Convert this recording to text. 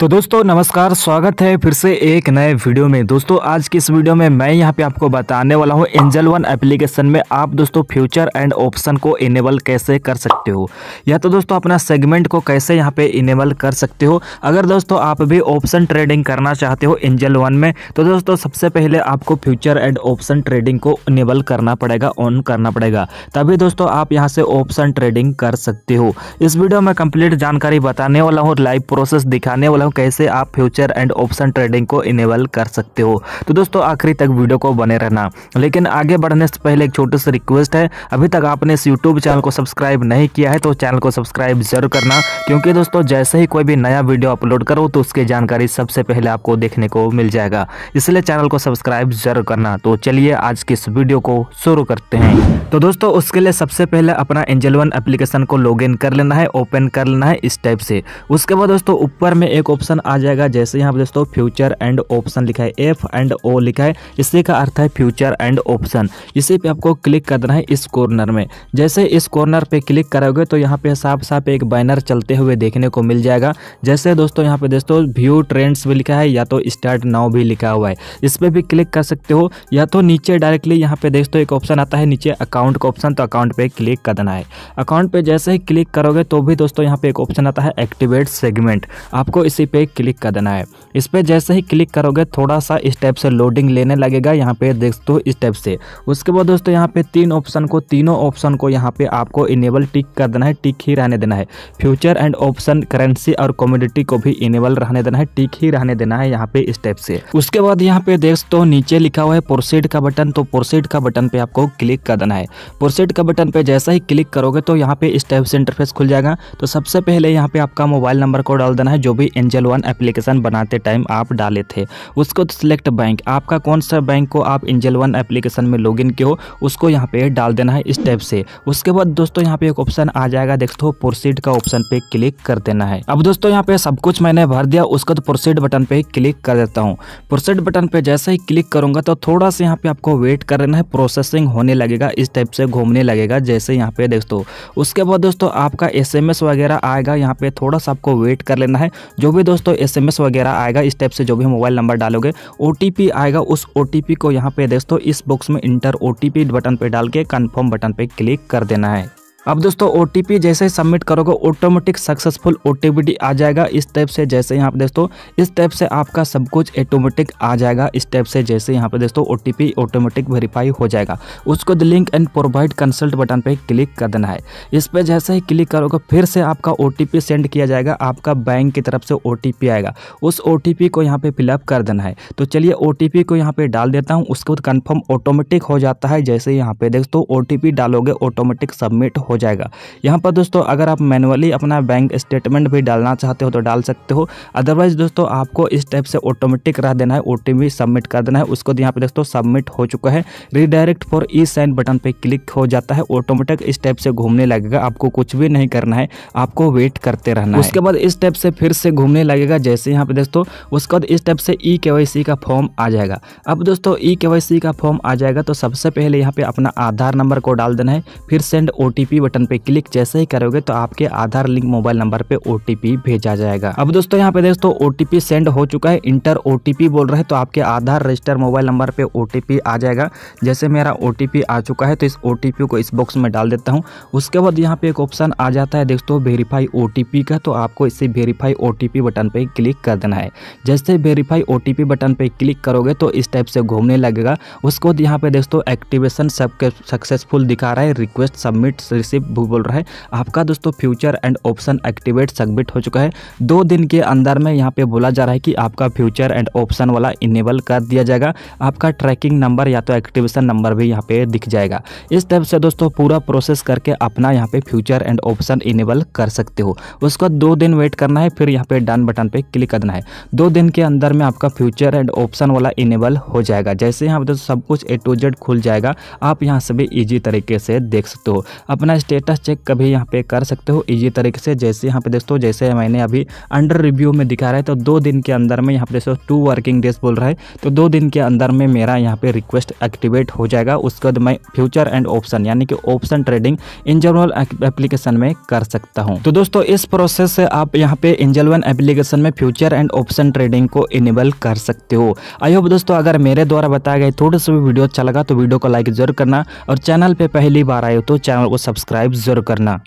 तो दोस्तों नमस्कार स्वागत है फिर से एक नए वीडियो में दोस्तों आज की इस वीडियो में मैं यहाँ पे आपको बताने वाला हूँ एंजल वन एप्लीकेशन में आप दोस्तों फ्यूचर एंड ऑप्शन को इनेबल कैसे कर सकते हो या तो दोस्तों अपना सेगमेंट को कैसे यहां पे इनेबल कर सकते हो अगर दोस्तों आप भी ऑप्शन ट्रेडिंग करना चाहते हो एंजल वन में तो दोस्तों सबसे पहले आपको फ्यूचर एंड ऑप्शन ट्रेडिंग को इनेबल करना पड़ेगा ऑन करना पड़ेगा तभी दोस्तों आप यहाँ से ऑप्शन ट्रेडिंग कर सकते हो इस वीडियो में कंप्लीट जानकारी बताने वाला हूँ लाइव प्रोसेस दिखाने वाला वाला हूँ कैसे आप फ्यूचर एंड ऑप्शन ट्रेडिंग को इनेबल कर सकते हो तो दोस्तों आखिरी तक वीडियो को बने रहना लेकिन आगे बढ़ने से पहले एक छोटी सी रिक्वेस्ट है अभी तक आपने इस यूट्यूब चैनल को सब्सक्राइब नहीं किया है तो चैनल को सब्सक्राइब जरूर करना क्योंकि दोस्तों जैसे ही कोई भी नया वीडियो अपलोड करो तो उसकी जानकारी सबसे पहले आपको देखने को मिल जाएगा इसलिए चैनल को सब्सक्राइब जरूर करना तो चलिए आज की इस वीडियो को शुरू करते हैं तो दोस्तों उसके लिए सबसे पहले अपना एंजल वन एप्लीकेशन को लॉग कर लेना है ओपन कर लेना है इस टाइप से उसके बाद दोस्तों ऊपर में एक ऑप्शन आ जाएगा जैसे यहाँ पर दोस्तों फ्यूचर एंड ऑप्शन लिखा है एफ एंड ओ लिखा है इससे का अर्थ है फ्यूचर एंड ऑप्शन इसी पे आपको क्लिक करना है इस कॉर्नर में जैसे इस कॉर्नर पे क्लिक करोगे तो यहाँ पे साफ साफ एक बैनर चलते हुए देखने को मिल जाएगा जैसे दोस्तों यहाँ पे दोस्तों व्यू ट्रेंड्स भी लिखा है या तो स्टार्ट नाउ भी लिखा हुआ है इस पर भी क्लिक कर सकते हो या तो नीचे डायरेक्टली यहाँ पे दोस्तों एक ऑप्शन आता है नीचे अकाउंट का ऑप्शन तो अकाउंट पर क्लिक करना है अकाउंट पर जैसे ही क्लिक करोगे तो भी दोस्तों यहाँ पे एक ऑप्शन आता है एक्टिवेट सेगमेंट आपको इसी इसी पे क्लिक कर देना है इस पर जैसे ही क्लिक करोगे थोड़ा सा इस टाइप से लोडिंग लेने लगेगा यहाँ पे देख दो इस टाइप से उसके बाद दोस्तों यहाँ पे तीन ऑप्शन को तीनों ऑप्शन को यहाँ पे आपको इनेबल टिक कर देना है टिक ही रहने देना है फ्यूचर एंड ऑप्शन करेंसी और कॉमोडिटी को भी इनेबल रहने देना है टिक ही रहने देना है यहाँ पे इस टाइप से उसके बाद यहाँ पे देख दो नीचे लिखा हुआ है प्रोसेड का बटन तो प्रोसेड का बटन पे आपको क्लिक कर देना है प्रोसेड का बटन पे जैसा ही क्लिक करोगे तो यहाँ पे इस टाइप से इंटरफेस खुल जाएगा तो सबसे पहले यहाँ पे आपका मोबाइल नंबर को डाल देना है जो भी एंजल वन एप्लीकेशन बनाते टाइम आप डाले थे उसको तो सिलेक्ट बैंक आपका कौन सा बैंक को आप एंजल वन एप्लीकेशन में लॉग इन के हो उसको यहाँ पे डाल देना है इस टाइप से उसके बाद दोस्तों यहाँ पे एक ऑप्शन आ जाएगा देखते हो प्रोसीड का ऑप्शन पे क्लिक कर देना है अब दोस्तों यहाँ पे सब कुछ मैंने भर दिया उसका तो प्रोसीड बटन पे क्लिक कर देता हूँ प्रोसीड बटन पे जैसे ही क्लिक करूंगा तो थोड़ा सा यहाँ पे आपको वेट कर लेना है प्रोसेसिंग होने लगेगा इस टाइप से घूमने लगेगा जैसे यहाँ पे दोस्तों उसके बाद दोस्तों आपका एस वगैरह आएगा यहाँ पे थोड़ा सा आपको वेट कर लेना है जो भी दोस्तों एस वगैरह आएगा इस टाइप से जो भी मोबाइल नंबर डालोगे ओ आएगा उस ओ को यहाँ पे दोस्तों इस बॉक्स में इंटर ओ बटन पर डाल के कन्फर्म बटन पर क्लिक कर देना है अब दोस्तों ओ जैसे ही सबमिट करोगे ऑटोमेटिक सक्सेसफुल ओ आ जाएगा इस टाइप से जैसे यहाँ पे दोस्तों इस टाइप से आपका सब कुछ ऑटोमेटिक आ जाएगा इस टाइप से जैसे यहाँ पे दोस्तों ओ ऑटोमेटिक वेरीफाई हो जाएगा उसको the link and provide consult button पर क्लिक कर देना है इस पर जैसे ही क्लिक करोगे फिर से आपका ओ सेंड किया जाएगा आपका बैंक की तरफ से ओ आएगा उस ओ को यहाँ पर फिलअप कर देना है तो चलिए ओ को यहाँ पर डाल देता हूँ उसके बाद कन्फर्म ऑटोमेटिक हो जाता है जैसे यहाँ पे दोस्तों ओ डालोगे ऑटोमेटिक सबमिट हो हो जाएगा यहाँ पर दोस्तों अगर आप मैनुअली अपना बैंक स्टेटमेंट भी डालना चाहते हो तो डाल सकते हो अदरवाइज दोस्तों आपको इस टाइप से ऑटोमेटिक रह देना है ओ सबमिट कर देना है उसको यहाँ पर दोस्तों सबमिट हो चुका है redirect for e sign button पर क्लिक हो जाता है ऑटोमेटिक इस टाइप से घूमने लगेगा आपको कुछ भी नहीं करना है आपको वेट करते रहना उसके बाद इस टाइप से फिर से घूमने लगेगा जैसे यहाँ पे दोस्तों उसके बाद इस टाइप से ई के का फॉर्म आ जाएगा अब दोस्तों ई के का फॉर्म आ जाएगा तो सबसे पहले यहाँ पे अपना आधार नंबर को डाल देना है फिर सेंड ओ बटन पे क्लिक जैसे ही करोगे तो आपके आधार लिंक मोबाइल नंबर पे ओ भेजा जाएगा अब दोस्तों यहाँ पे दोस्तों ओ सेंड हो चुका है इंटर ओ बोल रहे तो आपके आधार रजिस्टर मोबाइल नंबर पे ओ आ जाएगा जैसे मेरा ओ आ चुका है तो इस ओ को इस बॉक्स में डाल देता हूँ उसके बाद यहाँ पे एक ऑप्शन आ जाता है दोस्तों वेरीफाई ओ का तो आपको इसे वेरीफाई ओ बटन पर क्लिक कर देना है जैसे वेरीफाई ओ बटन पर क्लिक करोगे तो इस टाइप से घूमने लगेगा उसके बाद यहाँ पे दोस्तों एक्टिवेशन सबके सक्सेसफुल दिखा रहा है रिक्वेस्ट सबमिट रिसीव भी बोल रहा है आपका दोस्तों future and option activate submit हो चुका है दो दिन के अंदर में यहाँ पे बोला जा रहा है कि आपका फ्यूचर एंड ऑप्शन वाला इनेबल कर दिया जाएगा आपका ट्रैकिंग नंबर या तो एक्टिवेशन नंबर भी यहाँ पे दिख जाएगा इस टाइप से दोस्तों पूरा प्रोसेस करके अपना यहाँ पे फ्यूचर एंड ऑप्शन इनेबल कर सकते हो उसका दो दिन वेट करना है फिर यहाँ पे डन बटन पे क्लिक करना है दो दिन के अंदर में आपका फ्यूचर एंड ऑप्शन वाला इनेबल हो जाएगा जैसे यहाँ दोस्तों सब कुछ ए टू जेड खुल जाएगा आप यहाँ से भी ईजी तरीके से देख सकते हो अपना स्टेटस चेक कभी यहाँ पे कर सकते हो इजी तरीके से जैसे यहाँ पे दोस्तों जैसे मैंने अभी अंडर रिव्यू में दिखा रहा है तो दो दिन के अंदर में यहाँ पे दोस्तों टू वर्किंग डेज बोल रहा है तो दो दिन के अंदर में मेरा यहाँ पे रिक्वेस्ट एक्टिवेट हो जाएगा उसके बाद मैं फ्यूचर एंड ऑप्शन यानी कि ऑप्शन ट्रेडिंग इंजल एप्लीकेशन में कर सकता हूँ तो दोस्तों इस प्रोसेस से आप यहाँ पे इंजल वन एप्लीकेशन में फ्यूचर एंड ऑप्शन ट्रेडिंग को इनेबल कर सकते हो आई होप दोस्तों अगर मेरे द्वारा बताया गया थोड़ा सा भी वीडियो अच्छा लगा तो वीडियो को लाइक जरूर करना और चैनल पर पहली बार आए हो तो चैनल को सब्सक्राइब सब्सक्राइब ज़रूर करना